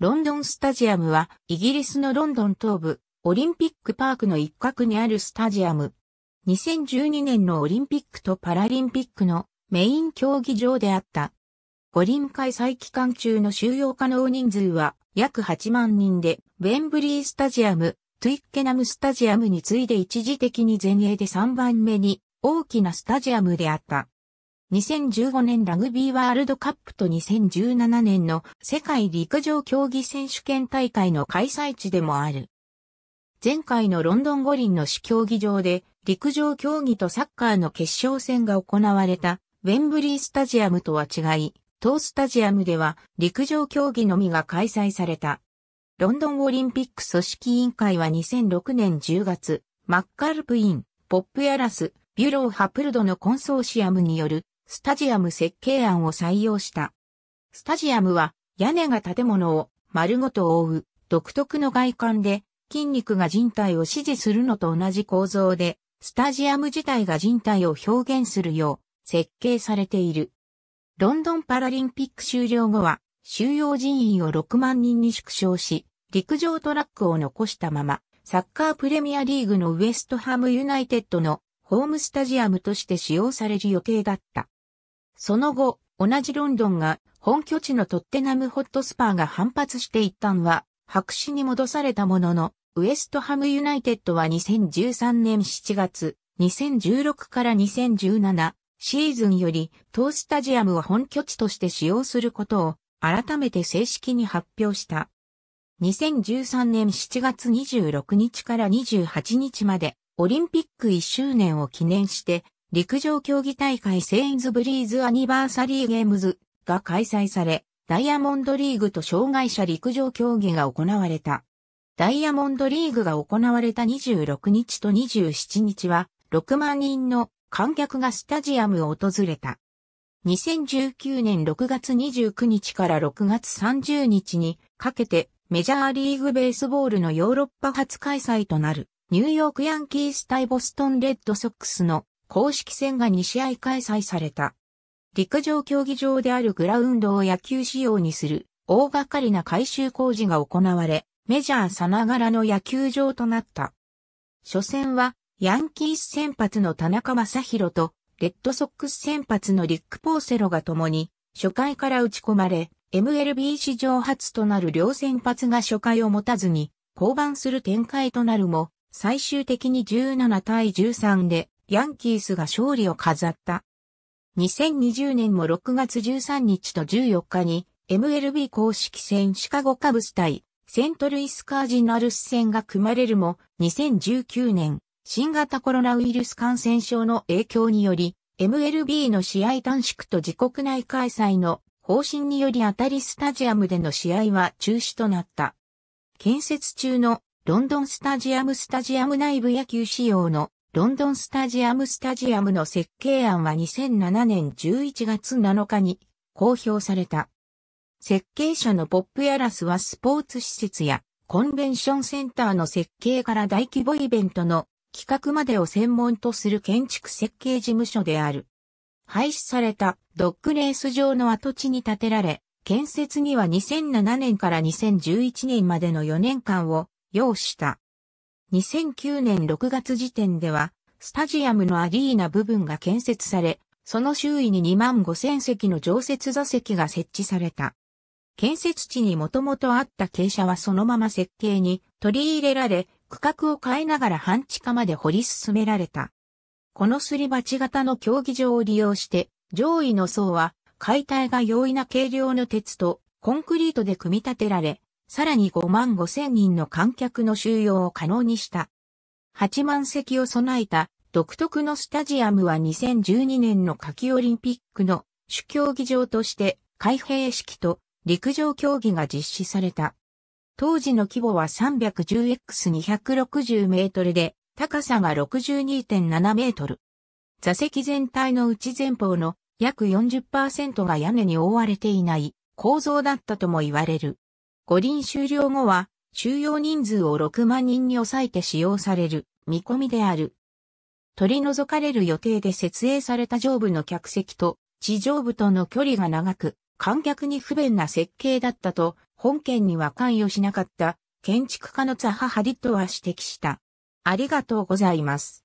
ロンドンスタジアムは、イギリスのロンドン東部、オリンピックパークの一角にあるスタジアム。2012年のオリンピックとパラリンピックのメイン競技場であった。五輪開催期間中の収容可能人数は約8万人で、ウェンブリースタジアム、トゥイッケナムスタジアムに次いで一時的に前衛で3番目に大きなスタジアムであった。2015年ラグビーワールドカップと2017年の世界陸上競技選手権大会の開催地でもある。前回のロンドン五輪の主競技場で陸上競技とサッカーの決勝戦が行われたウェンブリースタジアムとは違い、当スタジアムでは陸上競技のみが開催された。ロンドンオリンピック組織委員会は2006年10月、マッカルプイン、ポップヤラス、ビュローハプルドのコンソーシアムによるスタジアム設計案を採用した。スタジアムは屋根が建物を丸ごと覆う独特の外観で筋肉が人体を支持するのと同じ構造でスタジアム自体が人体を表現するよう設計されている。ロンドンパラリンピック終了後は収容人員を6万人に縮小し陸上トラックを残したままサッカープレミアリーグのウエストハムユナイテッドのホームスタジアムとして使用される予定だった。その後、同じロンドンが本拠地のトッテナムホットスパーが反発して一旦は白紙に戻されたものの、ウエストハムユナイテッドは2013年7月、2016から2017シーズンより当スタジアムを本拠地として使用することを改めて正式に発表した。2013年7月26日から28日までオリンピック1周年を記念して陸上競技大会セインズブリーズアニバーサリーゲームズが開催され、ダイヤモンドリーグと障害者陸上競技が行われた。ダイヤモンドリーグが行われた26日と27日は、6万人の観客がスタジアムを訪れた。2019年6月29日から6月30日にかけてメジャーリーグベースボールのヨーロッパ初開催となるニューヨークヤンキース対ボストンレッドソックスの公式戦が2試合開催された。陸上競技場であるグラウンドを野球仕様にする大掛かりな改修工事が行われ、メジャーさながらの野球場となった。初戦はヤンキース先発の田中正宏とレッドソックス先発のリック・ポーセロが共に初回から打ち込まれ、MLB 史上初となる両先発が初回を持たずに降板する展開となるも、最終的に17対13でヤンキースが勝利を飾った。2020年も6月13日と14日に MLB 公式戦シカゴカブス対セントルイスカージナルス戦が組まれるも2019年新型コロナウイルス感染症の影響により MLB の試合短縮と自国内開催の方針により当たりスタジアムでの試合は中止となった。建設中のロンドンスタジアムスタジアム内部野球仕様のロンドンスタジアムスタジアムの設計案は2007年11月7日に公表された。設計者のポップ・ヤラスはスポーツ施設やコンベンションセンターの設計から大規模イベントの企画までを専門とする建築設計事務所である。廃止されたドッグレース場の跡地に建てられ、建設には2007年から2011年までの4年間を要した。2009年6月時点では、スタジアムのアリーナ部分が建設され、その周囲に2万5千席の常設座席が設置された。建設地にもともとあった傾斜はそのまま設計に取り入れられ、区画を変えながら半地下まで掘り進められた。このすり鉢型の競技場を利用して、上位の層は解体が容易な軽量の鉄とコンクリートで組み立てられ、さらに5万5千人の観客の収容を可能にした。8万席を備えた独特のスタジアムは2012年の夏季オリンピックの主競技場として開閉式と陸上競技が実施された。当時の規模は 310x260 メートルで高さが62.7メートル。座席全体の内前方の約40%が屋根に覆われていない構造だったとも言われる。五輪終了後は、収容人数を6万人に抑えて使用される見込みである。取り除かれる予定で設営された上部の客席と地上部との距離が長く、観客に不便な設計だったと、本件には関与しなかった建築家のザハ・ハディットは指摘した。ありがとうございます。